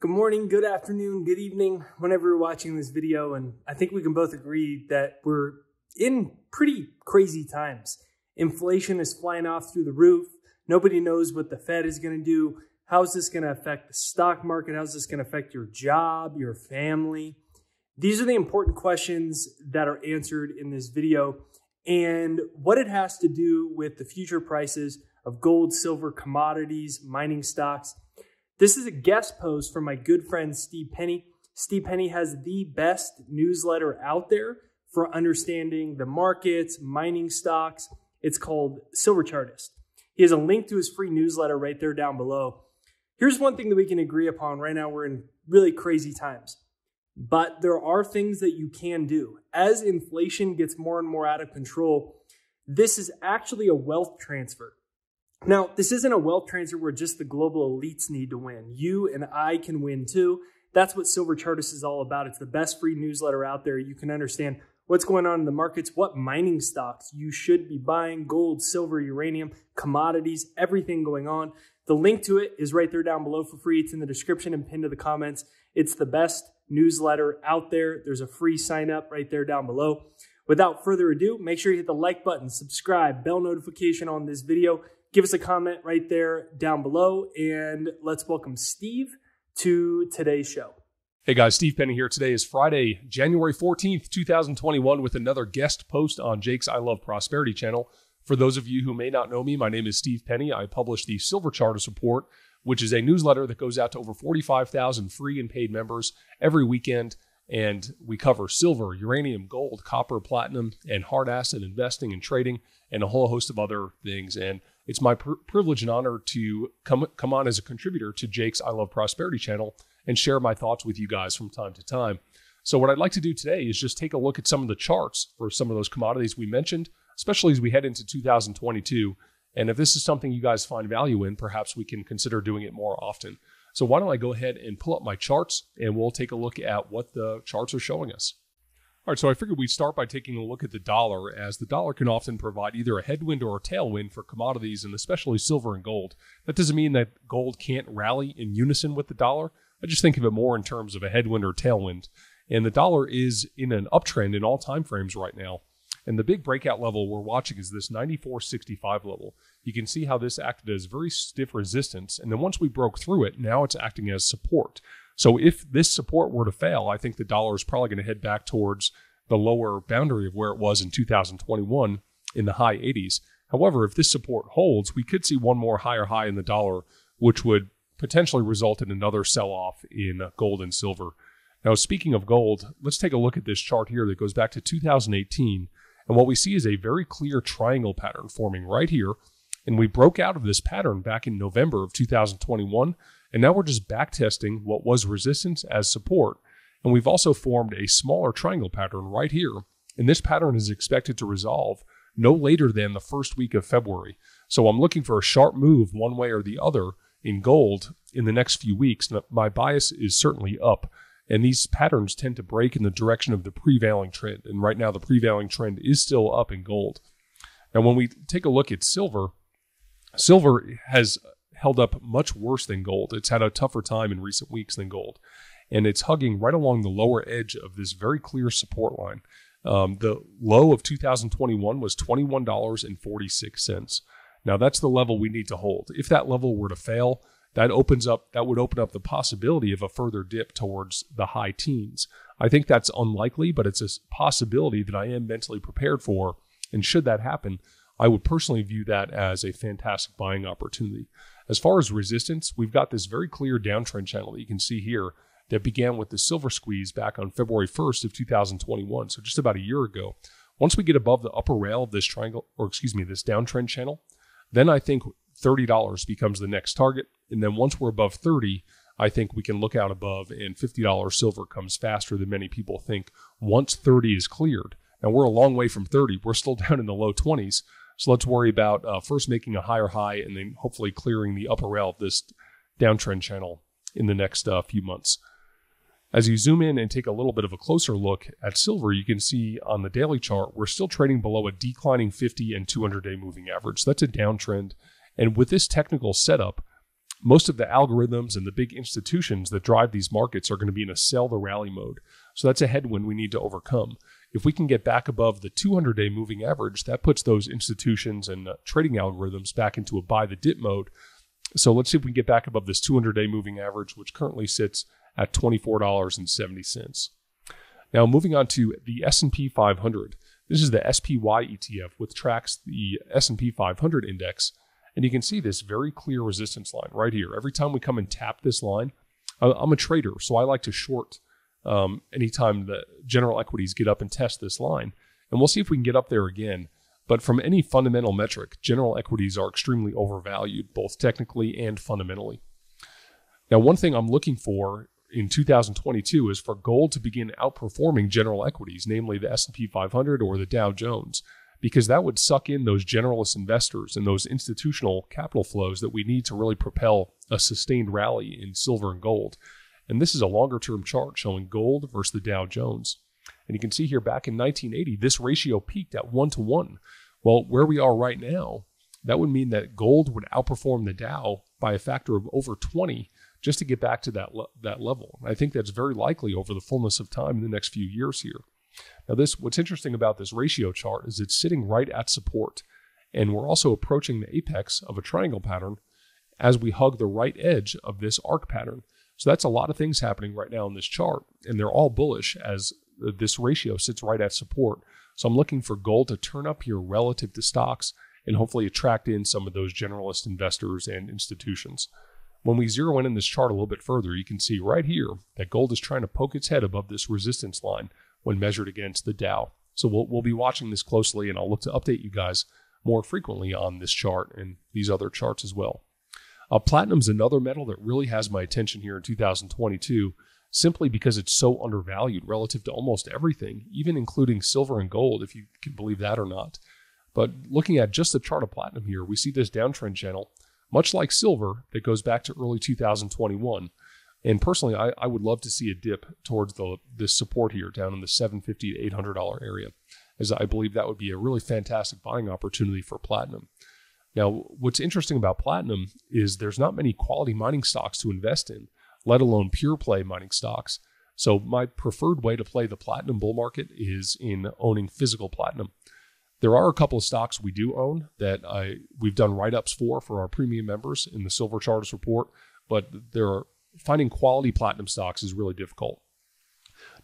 Good morning, good afternoon, good evening, whenever you're watching this video. And I think we can both agree that we're in pretty crazy times. Inflation is flying off through the roof. Nobody knows what the Fed is going to do. How's this going to affect the stock market? How's this going to affect your job, your family? These are the important questions that are answered in this video and what it has to do with the future prices of gold, silver, commodities, mining stocks this is a guest post from my good friend Steve Penny. Steve Penny has the best newsletter out there for understanding the markets, mining stocks. It's called Silver Chartist. He has a link to his free newsletter right there down below. Here's one thing that we can agree upon right now we're in really crazy times. But there are things that you can do. As inflation gets more and more out of control, this is actually a wealth transfer. Now, this isn't a wealth transfer where just the global elites need to win. You and I can win too. That's what Silver Chartist is all about. It's the best free newsletter out there. You can understand what's going on in the markets, what mining stocks you should be buying, gold, silver, uranium, commodities, everything going on. The link to it is right there down below for free. It's in the description and pinned to the comments. It's the best newsletter out there. There's a free sign up right there down below. Without further ado, make sure you hit the like button, subscribe, bell notification on this video give us a comment right there down below. And let's welcome Steve to today's show. Hey guys, Steve Penny here. Today is Friday, January 14th, 2021, with another guest post on Jake's I Love Prosperity channel. For those of you who may not know me, my name is Steve Penny. I publish the Silver Charter Support, which is a newsletter that goes out to over 45,000 free and paid members every weekend. And we cover silver, uranium, gold, copper, platinum, and hard asset investing and trading, and a whole host of other things. And it's my pr- privilege and honor to come come on as a contributor to Jake's I Love Prosperity channel and share my thoughts with you guys from time to time. So what I'd like to do today is just take a look at some of the charts for some of those commodities we mentioned, especially as we head into 2022. And if this is something you guys find value in, perhaps we can consider doing it more often. So why don't I go ahead and pull up my charts and we'll take a look at what the charts are showing us. All right, so I figured we'd start by taking a look at the dollar, as the dollar can often provide either a headwind or a tailwind for commodities, and especially silver and gold. That doesn't mean that gold can't rally in unison with the dollar. I just think of it more in terms of a headwind or tailwind. And the dollar is in an uptrend in all time frames right now. And the big breakout level we're watching is this 94.65 level. You can see how this acted as very stiff resistance. And then once we broke through it, now it's acting as support. So if this support were to fail, I think the dollar is probably going to head back towards the lower boundary of where it was in 2021 in the high 80s. However, if this support holds, we could see one more higher high in the dollar, which would potentially result in another sell off in gold and silver. Now, speaking of gold, let's take a look at this chart here that goes back to 2018. And what we see is a very clear triangle pattern forming right here. And we broke out of this pattern back in November of 2021 and now we're just back testing what was resistance as support. And we've also formed a smaller triangle pattern right here. And this pattern is expected to resolve no later than the first week of February. So I'm looking for a sharp move one way or the other in gold in the next few weeks. My bias is certainly up. And these patterns tend to break in the direction of the prevailing trend. And right now, the prevailing trend is still up in gold. Now, when we take a look at silver, silver has held up much worse than gold. It's had a tougher time in recent weeks than gold. And it's hugging right along the lower edge of this very clear support line. Um, the low of 2021 was $21.46. Now that's the level we need to hold. If that level were to fail, that opens up that would open up the possibility of a further dip towards the high teens. I think that's unlikely, but it's a possibility that I am mentally prepared for. And should that happen, I would personally view that as a fantastic buying opportunity. As far as resistance, we've got this very clear downtrend channel that you can see here that began with the silver squeeze back on February 1st of 2021, so just about a year ago. Once we get above the upper rail of this triangle, or excuse me, this downtrend channel, then I think $30 becomes the next target. And then once we're above 30, I think we can look out above and $50 silver comes faster than many people think once 30 is cleared. Now we're a long way from 30. We're still down in the low 20s, so let's worry about uh, first making a higher high and then hopefully clearing the upper rail of this downtrend channel in the next uh, few months. As you zoom in and take a little bit of a closer look at silver, you can see on the daily chart, we're still trading below a declining 50 and 200 day moving average. That's a downtrend. And with this technical setup, most of the algorithms and the big institutions that drive these markets are going to be in a sell the rally mode. So that's a headwind we need to overcome. If we can get back above the 200 day moving average, that puts those institutions and uh, trading algorithms back into a buy the dip mode. So let's see if we can get back above this 200 day moving average, which currently sits at $24.70. Now moving on to the S&P 500. This is the SPY ETF, which tracks the S&P 500 index, and you can see this very clear resistance line right here. Every time we come and tap this line, I'm a trader, so I like to short um, anytime the general equities get up and test this line. And we'll see if we can get up there again. But from any fundamental metric, general equities are extremely overvalued, both technically and fundamentally. Now, one thing I'm looking for in 2022 is for gold to begin outperforming general equities, namely the S&P 500 or the Dow Jones, because that would suck in those generalist investors and those institutional capital flows that we need to really propel a sustained rally in silver and gold. And this is a longer term chart showing gold versus the Dow Jones. And you can see here back in 1980, this ratio peaked at one to one. Well, where we are right now, that would mean that gold would outperform the Dow by a factor of over 20 just to get back to that, le- that level. I think that's very likely over the fullness of time in the next few years here. Now, this what's interesting about this ratio chart is it's sitting right at support, and we're also approaching the apex of a triangle pattern as we hug the right edge of this arc pattern. So that's a lot of things happening right now in this chart, and they're all bullish as this ratio sits right at support. So I'm looking for gold to turn up here relative to stocks and hopefully attract in some of those generalist investors and institutions. When we zero in on this chart a little bit further, you can see right here that gold is trying to poke its head above this resistance line when measured against the Dow. So we'll, we'll be watching this closely, and I'll look to update you guys more frequently on this chart and these other charts as well. Uh, platinum's another metal that really has my attention here in 2022, simply because it's so undervalued relative to almost everything, even including silver and gold, if you can believe that or not. But looking at just the chart of platinum here, we see this downtrend channel, much like silver, that goes back to early 2021. And personally, I, I would love to see a dip towards the this support here down in the 750 to 800 dollar area, as I believe that would be a really fantastic buying opportunity for platinum. Now, what's interesting about platinum is there's not many quality mining stocks to invest in, let alone pure play mining stocks. So, my preferred way to play the platinum bull market is in owning physical platinum. There are a couple of stocks we do own that I we've done write-ups for for our premium members in the Silver Charters report, but there are, finding quality platinum stocks is really difficult.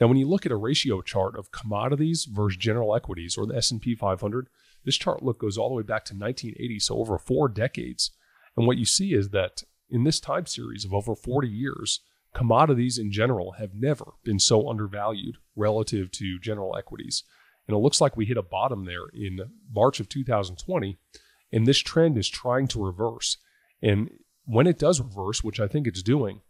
Now, when you look at a ratio chart of commodities versus general equities or the S&P 500, this chart look goes all the way back to 1980, so over four decades. And what you see is that in this time series of over 40 years, commodities in general have never been so undervalued relative to general equities. And it looks like we hit a bottom there in March of 2020. And this trend is trying to reverse. And when it does reverse, which I think it's doing,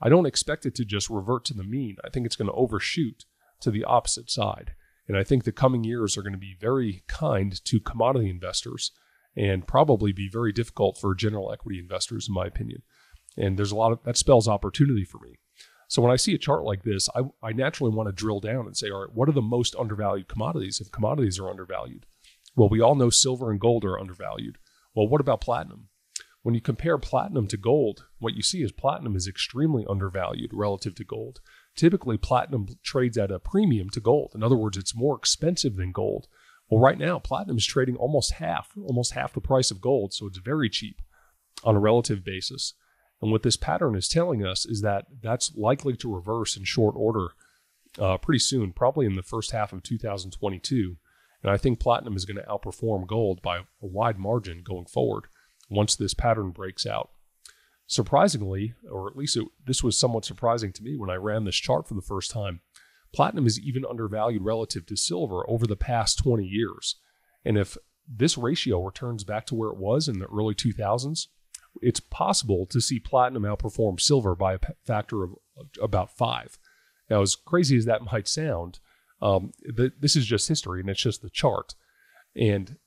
I don't expect it to just revert to the mean. I think it's going to overshoot to the opposite side. And I think the coming years are going to be very kind to commodity investors and probably be very difficult for general equity investors, in my opinion. And there's a lot of that spells opportunity for me. So when I see a chart like this, I, I naturally want to drill down and say, all right, what are the most undervalued commodities if commodities are undervalued? Well, we all know silver and gold are undervalued. Well, what about platinum? When you compare platinum to gold, what you see is platinum is extremely undervalued relative to gold typically platinum trades at a premium to gold. In other words, it's more expensive than gold. Well, right now, platinum is trading almost half, almost half the price of gold. So it's very cheap on a relative basis. And what this pattern is telling us is that that's likely to reverse in short order uh, pretty soon, probably in the first half of 2022. And I think platinum is going to outperform gold by a wide margin going forward once this pattern breaks out. Surprisingly, or at least it, this was somewhat surprising to me when I ran this chart for the first time, platinum is even undervalued relative to silver over the past 20 years. And if this ratio returns back to where it was in the early 2000s, it's possible to see platinum outperform silver by a factor of about five. Now, as crazy as that might sound, um, th- this is just history and it's just the chart. And,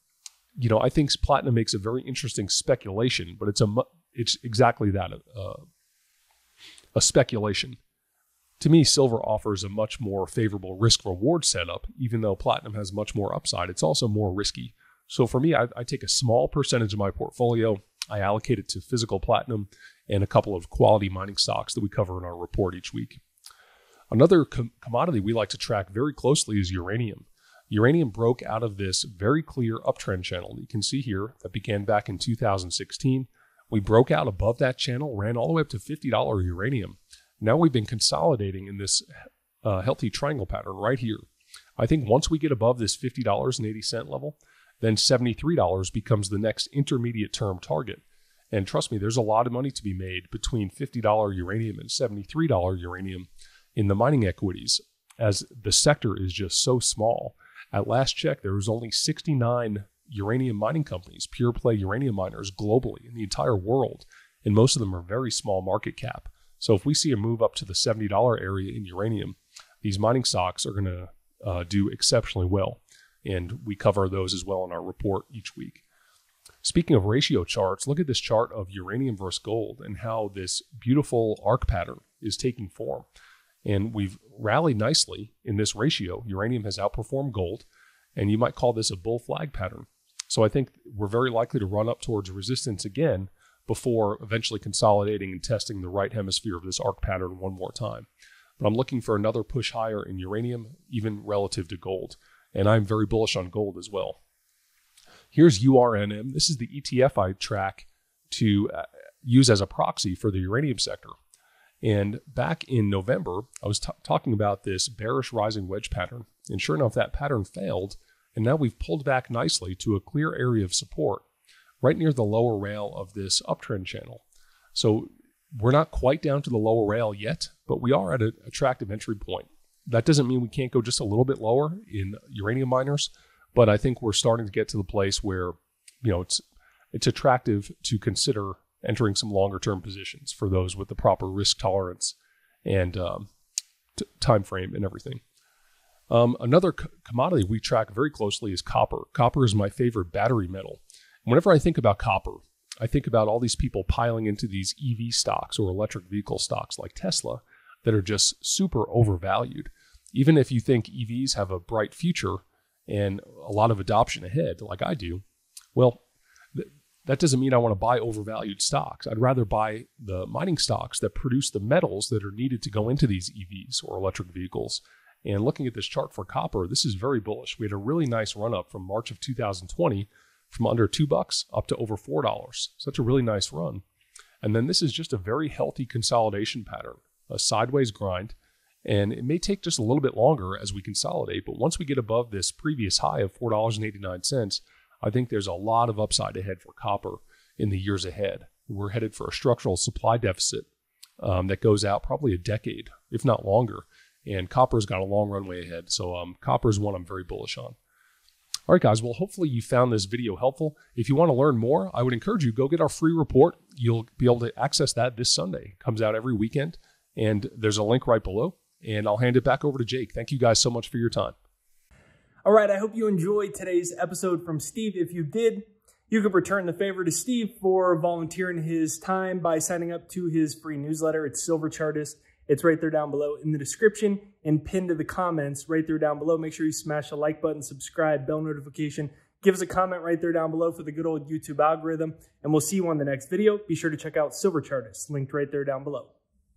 you know, I think platinum makes a very interesting speculation, but it's a mu- it's exactly that uh, a speculation. To me, silver offers a much more favorable risk reward setup, even though platinum has much more upside. It's also more risky. So for me, I, I take a small percentage of my portfolio, I allocate it to physical platinum and a couple of quality mining stocks that we cover in our report each week. Another com- commodity we like to track very closely is uranium. Uranium broke out of this very clear uptrend channel that you can see here that began back in 2016 we broke out above that channel, ran all the way up to $50 uranium. Now we've been consolidating in this uh, healthy triangle pattern right here. I think once we get above this $50.80 level, then $73 becomes the next intermediate term target. And trust me, there's a lot of money to be made between $50 uranium and $73 uranium in the mining equities, as the sector is just so small. At last check, there was only 69 uranium mining companies, pure play uranium miners globally in the entire world. And most of them are very small market cap. So if we see a move up to the $70 area in uranium, these mining stocks are going to uh, do exceptionally well. And we cover those as well in our report each week. Speaking of ratio charts, look at this chart of uranium versus gold and how this beautiful arc pattern is taking form. And we've rallied nicely in this ratio. Uranium has outperformed gold, and you might call this a bull flag pattern. So I think we're very likely to run up towards resistance again before eventually consolidating and testing the right hemisphere of this arc pattern one more time. But I'm looking for another push higher in uranium, even relative to gold. And I'm very bullish on gold as well. Here's URNM. This is the ETF I track to uh, use as a proxy for the uranium sector. And back in November, I was t- talking about this bearish rising wedge pattern. And sure enough, that pattern failed and now we've pulled back nicely to a clear area of support right near the lower rail of this uptrend channel. So we're not quite down to the lower rail yet, but we are at an attractive entry point. That doesn't mean we can't go just a little bit lower in uranium miners, but I think we're starting to get to the place where, you know, it's it's attractive to consider entering some longer term positions for those with the proper risk tolerance and um, t- time frame and everything. Um, another commodity we track very closely is copper. Copper is my favorite battery metal. whenever I think about copper, I think about all these people piling into these EV stocks or electric vehicle stocks like Tesla that are just super overvalued. Even if you think EVs have a bright future and a lot of adoption ahead, like I do, well, th- that doesn't mean I want to buy overvalued stocks. I'd rather buy the mining stocks that produce the metals that are needed to go into these EVs or electric vehicles and looking at this chart for copper, this is very bullish. We had a really nice run up from March of 2020 from under two bucks up to over four dollars. Such a really nice run. And then this is just a very healthy consolidation pattern, a sideways grind. And it may take just a little bit longer as we consolidate, but once we get above this previous high of $4.89, I think there's a lot of upside ahead for copper in the years ahead. We're headed for a structural supply deficit um, that goes out probably a decade, if not longer and Copper's got a long runway ahead. So um, Copper's one I'm very bullish on. All right, guys. Well, hopefully you found this video helpful. If you want to learn more, I would encourage you go get our free report. You'll be able to access that this Sunday. It comes out every weekend, and there's a link right below. And I'll hand it back over to Jake. Thank you guys so much for your time. All right. I hope you enjoyed today's episode from Steve. If you did, you could return the favor to Steve for volunteering his time by signing up to his free newsletter. It's Silver Chartist. It's right there down below in the description and pinned to the comments right there down below. Make sure you smash the like button, subscribe, bell notification. Give us a comment right there down below for the good old YouTube algorithm, and we'll see you on the next video. Be sure to check out Silver Chartist, linked right there down below.